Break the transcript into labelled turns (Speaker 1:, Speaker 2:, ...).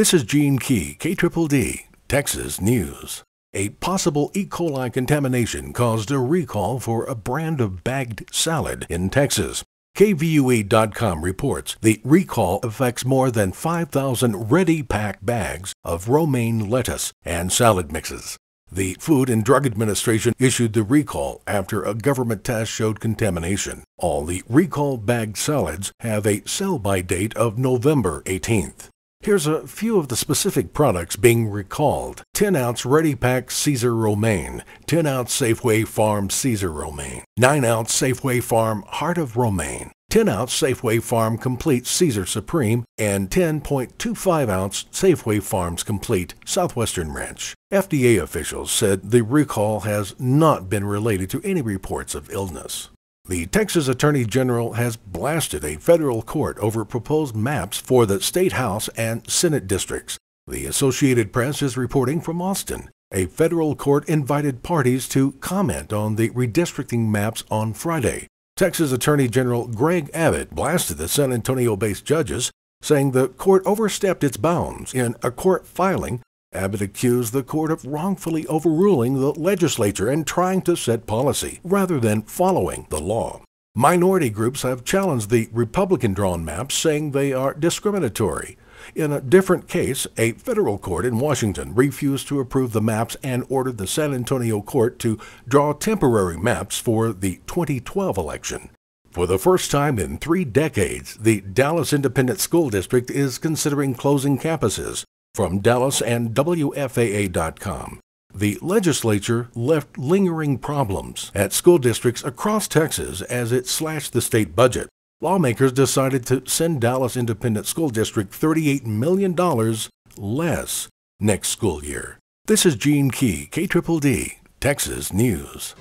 Speaker 1: This is Gene Key, KDDD, Texas News. A possible E. coli contamination caused a recall for a brand of bagged salad in Texas. KVUE.com reports the recall affects more than 5,000 ready pack bags of romaine lettuce and salad mixes. The Food and Drug Administration issued the recall after a government test showed contamination. All the recall bagged salads have a sell-by date of November 18th. Here's a few of the specific products being recalled 10 ounce Ready Pack Caesar Romaine, 10 ounce Safeway Farm Caesar Romaine, 9 ounce Safeway Farm Heart of Romaine, 10 ounce Safeway Farm Complete Caesar Supreme, and 10.25 ounce Safeway Farms Complete Southwestern Ranch. FDA officials said the recall has not been related to any reports of illness. The Texas Attorney General has blasted a federal court over proposed maps for the State House and Senate districts. The Associated Press is reporting from Austin. A federal court invited parties to comment on the redistricting maps on Friday. Texas Attorney General Greg Abbott blasted the San Antonio based judges, saying the court overstepped its bounds in a court filing Abbott accused the court of wrongfully overruling the legislature and trying to set policy rather than following the law. Minority groups have challenged the Republican drawn maps, saying they are discriminatory. In a different case, a federal court in Washington refused to approve the maps and ordered the San Antonio court to draw temporary maps for the 2012 election. For the first time in three decades, the Dallas Independent School District is considering closing campuses from Dallas and WFAA.com, the legislature left lingering problems at school districts across Texas as it slashed the state budget. Lawmakers decided to send Dallas Independent School District $38 million less next school year. This is Gene Key, KDDD, Texas News.